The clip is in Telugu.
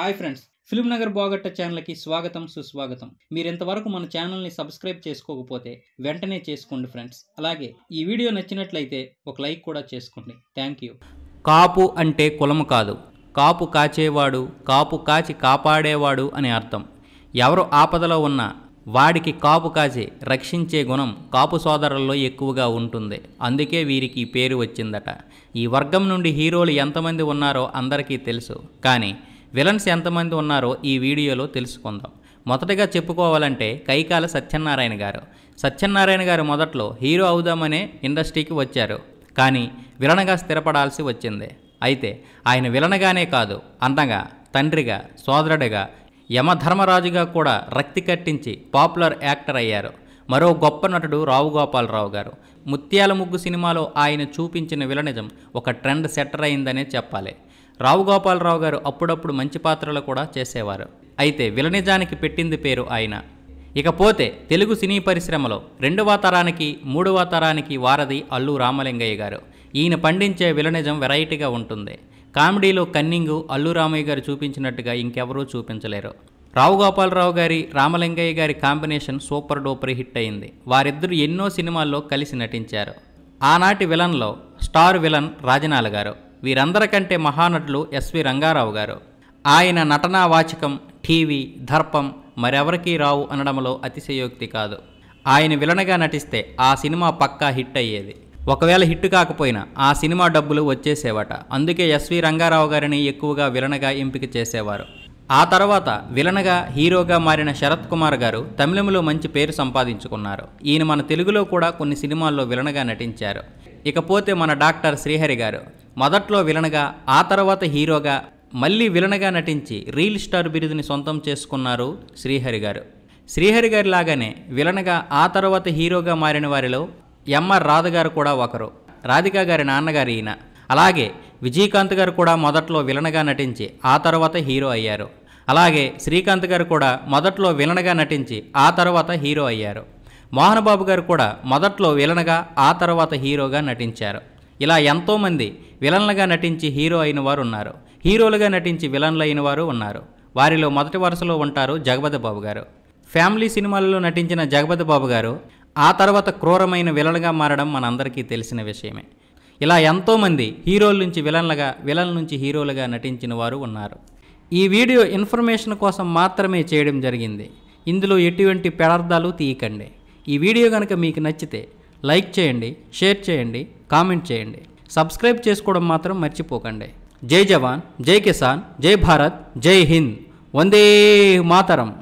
హాయ్ ఫ్రెండ్స్ ఫిల్మ్ నగర్ బాగట్ట ఛానల్కి స్వాగతం సుస్వాగతం మీరు ఇంతవరకు మన ఛానల్ని సబ్స్క్రైబ్ చేసుకోకపోతే వెంటనే చేసుకోండి ఫ్రెండ్స్ అలాగే ఈ వీడియో నచ్చినట్లయితే ఒక లైక్ కూడా చేసుకోండి థ్యాంక్ యూ కాపు అంటే కులము కాదు కాపు కాచేవాడు కాపు కాచి కాపాడేవాడు అని అర్థం ఎవరు ఆపదలో ఉన్నా వాడికి కాపు కాచి రక్షించే గుణం కాపు సోదరుల్లో ఎక్కువగా ఉంటుంది అందుకే వీరికి పేరు వచ్చిందట ఈ వర్గం నుండి హీరోలు ఎంతమంది ఉన్నారో అందరికీ తెలుసు కానీ విలన్స్ ఎంతమంది ఉన్నారో ఈ వీడియోలో తెలుసుకుందాం మొదటగా చెప్పుకోవాలంటే కైకాల సత్యనారాయణ గారు సత్యనారాయణ గారు మొదట్లో హీరో అవుదామనే ఇండస్ట్రీకి వచ్చారు కానీ విలనగా స్థిరపడాల్సి వచ్చింది అయితే ఆయన విలనగానే కాదు అందంగా తండ్రిగా సోదరుడిగా యమధర్మరాజుగా కూడా రక్తి కట్టించి పాపులర్ యాక్టర్ అయ్యారు మరో గొప్ప నటుడు రావు గోపాలరావు గారు ముత్యాల ముగ్గు సినిమాలో ఆయన చూపించిన విలనిజం ఒక ట్రెండ్ సెటర్ అయిందనే చెప్పాలి రావు గోపాలరావు గారు అప్పుడప్పుడు మంచి పాత్రలు కూడా చేసేవారు అయితే విలనిజానికి పెట్టింది పేరు ఆయన ఇకపోతే తెలుగు సినీ పరిశ్రమలో రెండవ తరానికి మూడవ తరానికి వారధి అల్లు రామలింగయ్య గారు ఈయన పండించే విలనిజం వెరైటీగా ఉంటుంది కామెడీలో కన్నింగు అల్లు రామయ్య గారు చూపించినట్టుగా ఇంకెవరూ చూపించలేరు రావు గోపాలరావు గారి రామలింగయ్య గారి కాంబినేషన్ సూపర్ డూపర్ హిట్ అయింది వారిద్దరూ ఎన్నో సినిమాల్లో కలిసి నటించారు ఆనాటి విలన్లో స్టార్ విలన్ రాజనాల గారు వీరందరికంటే మహానటులు ఎస్వి రంగారావు గారు ఆయన నటనా వాచకం టీవీ దర్పం మరెవరికీ రావు అనడంలో అతిశయోక్తి కాదు ఆయన విలనగా నటిస్తే ఆ సినిమా పక్కా హిట్ అయ్యేది ఒకవేళ హిట్ కాకపోయినా ఆ సినిమా డబ్బులు వచ్చేసేవట అందుకే ఎస్వి రంగారావు గారిని ఎక్కువగా విలనగా ఎంపిక చేసేవారు ఆ తర్వాత విలనగా హీరోగా మారిన శరత్ కుమార్ గారు తమిళంలో మంచి పేరు సంపాదించుకున్నారు ఈయన మన తెలుగులో కూడా కొన్ని సినిమాల్లో విలనగా నటించారు ఇకపోతే మన డాక్టర్ శ్రీహరి గారు మొదట్లో విలనగా ఆ తర్వాత హీరోగా మళ్ళీ విలనగా నటించి రీల్ స్టార్ బిరుదుని సొంతం చేసుకున్నారు శ్రీహరి గారు శ్రీహరి గారి లాగానే విలనగా ఆ తర్వాత హీరోగా మారిన వారిలో ఎంఆర్ రాధ గారు కూడా ఒకరు రాధిక గారి నాన్నగారు ఈయన అలాగే విజయకాంత్ గారు కూడా మొదట్లో విలనగా నటించి ఆ తర్వాత హీరో అయ్యారు అలాగే శ్రీకాంత్ గారు కూడా మొదట్లో విలనగా నటించి ఆ తర్వాత హీరో అయ్యారు మోహన్ బాబు గారు కూడా మొదట్లో విలనగా ఆ తర్వాత హీరోగా నటించారు ఇలా ఎంతోమంది విలన్లుగా నటించి హీరో అయిన వారు ఉన్నారు హీరోలుగా నటించి విలన్లు అయిన వారు ఉన్నారు వారిలో మొదటి వరుసలో ఉంటారు జగపతి బాబు గారు ఫ్యామిలీ సినిమాలలో నటించిన జగపతి బాబు గారు ఆ తర్వాత క్రూరమైన విలన్గా మారడం మనందరికీ తెలిసిన విషయమే ఇలా ఎంతోమంది హీరోల నుంచి విలన్లుగా విలన్ నుంచి హీరోలుగా నటించిన వారు ఉన్నారు ఈ వీడియో ఇన్ఫర్మేషన్ కోసం మాత్రమే చేయడం జరిగింది ఇందులో ఎటువంటి పెడార్థాలు తీయకండి ఈ వీడియో కనుక మీకు నచ్చితే లైక్ చేయండి షేర్ చేయండి కామెంట్ చేయండి సబ్స్క్రైబ్ చేసుకోవడం మాత్రం మర్చిపోకండి జై జవాన్ జై కిసాన్ జై భారత్ జై హింద్ వందే మాతరం